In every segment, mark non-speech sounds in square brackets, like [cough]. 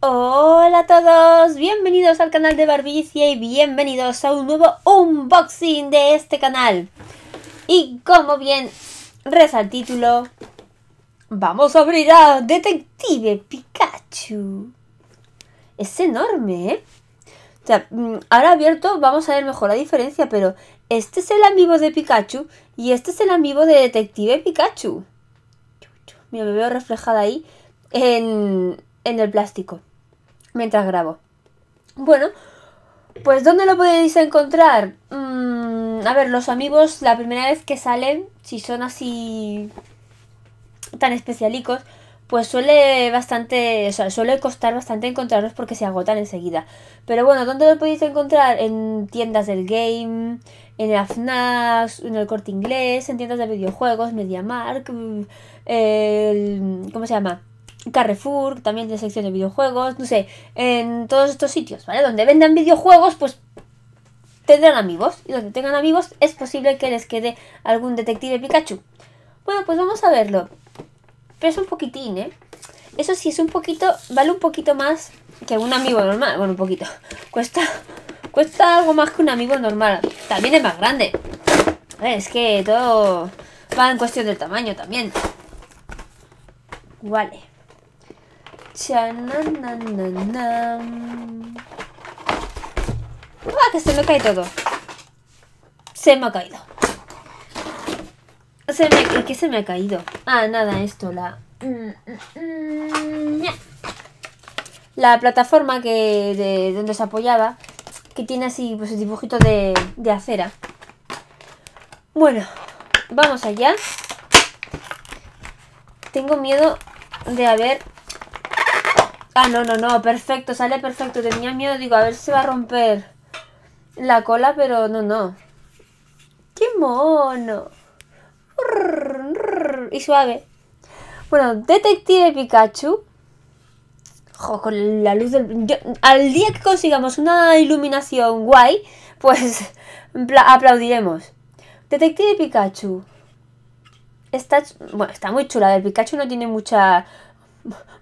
Hola a todos, bienvenidos al canal de Barbicia y bienvenidos a un nuevo unboxing de este canal. Y como bien reza el título, vamos a abrir a Detective Pikachu. Es enorme, ¿eh? O sea, mm, ahora abierto vamos a ver mejor la diferencia, pero este es el amigo de Pikachu y este es el amigo de Detective Pikachu. Mira, me veo reflejada ahí en el plástico mientras grabo. Bueno, pues ¿dónde lo podéis encontrar? Mm, a ver, los amigos, la primera vez que salen, si son así tan especialicos, pues suele bastante, o sea, suele costar bastante encontrarlos porque se agotan enseguida. Pero bueno, ¿dónde lo podéis encontrar? En tiendas del game, en el FNAC, en el corte inglés, en tiendas de videojuegos, MediaMark, mm, el, ¿cómo se llama? Carrefour, también de sección de videojuegos, no sé, en todos estos sitios, ¿vale? Donde vendan videojuegos, pues tendrán amigos. Y donde tengan amigos, es posible que les quede algún detective Pikachu. Bueno, pues vamos a verlo. Pero es un poquitín, ¿eh? Eso sí, es un poquito, vale un poquito más que un amigo normal. Bueno, un poquito. Cuesta, cuesta algo más que un amigo normal. También es más grande. es que todo va en cuestión del tamaño también. Vale. Ah, que se me cae todo. Se me ha caído. ¿Qué se me ha caído? Ah, nada, esto, la... Mm, mm, mm, la plataforma que de donde se apoyaba, que tiene así pues el dibujito de, de acera. Bueno, vamos allá. Tengo miedo de haber Ah, no, no, no, perfecto, sale perfecto. Tenía miedo, digo, a ver si va a romper la cola, pero no, no. ¡Qué mono! Y suave. Bueno, Detective Pikachu. con la luz del... al día que consigamos una iluminación guay, pues aplaudiremos. Detective Pikachu. Está, bueno, está muy chula. El Pikachu no tiene mucha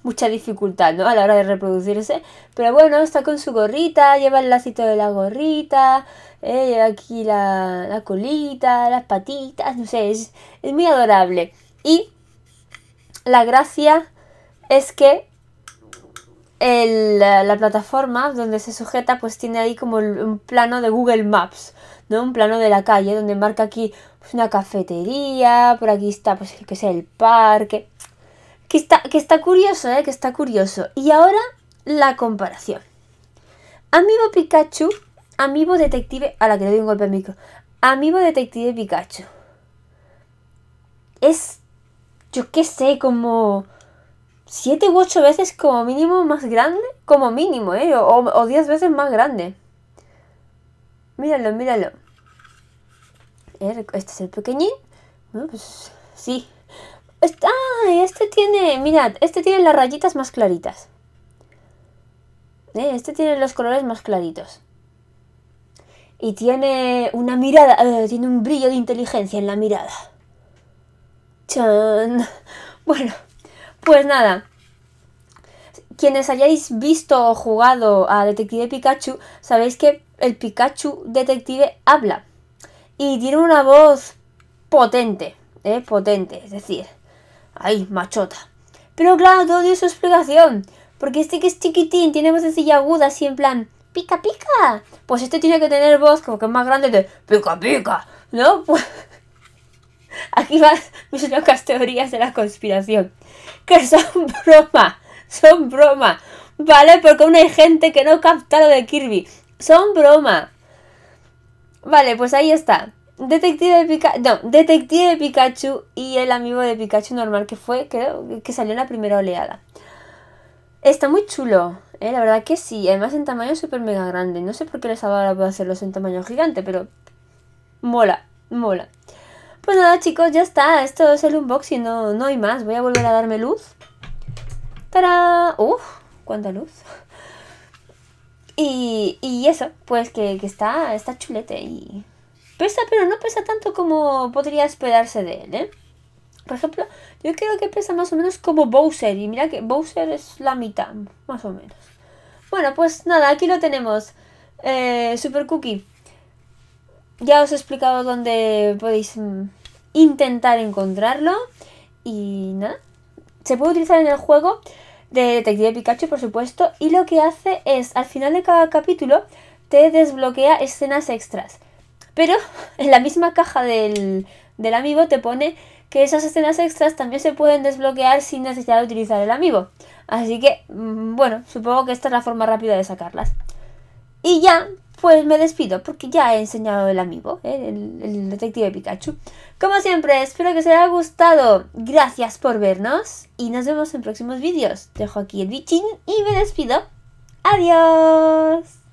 mucha dificultad, ¿no? A la hora de reproducirse. Pero bueno, está con su gorrita, lleva el lacito de la gorrita, eh, lleva aquí la, la, colita, las patitas, no sé, es, es muy adorable. Y la gracia es que el, la, plataforma donde se sujeta pues tiene ahí como un plano de Google Maps, ¿no? Un plano de la calle donde marca aquí pues, una cafetería, por aquí está pues que sé, el parque. Que está, está curioso, ¿eh? Que está curioso. Y ahora la comparación. amigo Pikachu, amigo Detective... A la que le doy un golpe al micro. Amigo Detective Pikachu. Es, yo qué sé, como Siete u ocho veces como mínimo más grande. Como mínimo, ¿eh? O diez veces más grande. Míralo, míralo. Eh, este es el pequeñín. Pues, sí, este, este tiene, mirad, este tiene las rayitas más claritas. Eh, este tiene los colores más claritos. Y tiene una mirada, eh, tiene un brillo de inteligencia en la mirada. [laughs] Bueno, pues nada. Quienes hayáis visto o jugado a Detective Pikachu, sabéis que el Pikachu detective habla. Y tiene una voz potente, eh, potente. Es decir, Ay, machota. Pero claro, todo tiene su explicación. Porque este que es chiquitín tiene voz así aguda, así en plan, pica, pica. Pues este tiene que tener voz como que es más grande de pica, pica. ¿No? Pues... [laughs] Aquí van mis locas teorías de la conspiración. Que son [laughs] broma. Son broma. ¿Vale? Porque aún hay gente que no capta lo de Kirby. Son broma. Vale, pues ahí está. Detective de Pikachu. Detective Pikachu y el amigo de Pikachu normal que fue, creo que salió en la primera oleada. Está muy chulo, ¿eh? la verdad que sí. Además en tamaño súper mega grande. No sé por qué les hablaba de hacerlos en tamaño gigante, pero mola, mola. Pues nada chicos, ya está. Esto es el unboxing, no, no hay más. Voy a volver a darme luz. ¡Tarán! ¡Uf! ¡Cuánta luz! [laughs] Y, y eso, pues que, que está, está chulete y Pesa, pero no pesa tanto como podría esperarse de él, ¿eh? Por ejemplo, yo creo que pesa más o menos como Bowser. Y mira que Bowser es la mitad, más o menos. Bueno, pues nada, aquí lo tenemos. Eh, Super Cookie. Ya os he explicado dónde podéis mm, intentar encontrarlo. Y nada. Se puede utilizar en el juego de Detective Pikachu, por supuesto. Y lo que hace es, al final de cada capítulo, te desbloquea escenas extras. Pero [laughs] en la misma caja del, del amiibo te pone que esas escenas extras también se pueden desbloquear sin necesidad de utilizar el amigo. Así que, mm, bueno, supongo que esta es la forma rápida de sacarlas. Y ya, pues me despido, porque ya he enseñado el amigo, ¿eh? el, el detective Pikachu. Como siempre, espero que os haya gustado. Gracias por vernos y nos vemos en próximos vídeos. Dejo aquí el bichín y me despido. ¡Adiós!